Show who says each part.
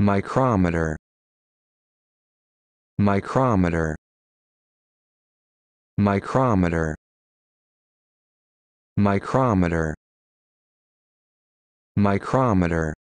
Speaker 1: micrometer micrometer micrometer micrometer micrometer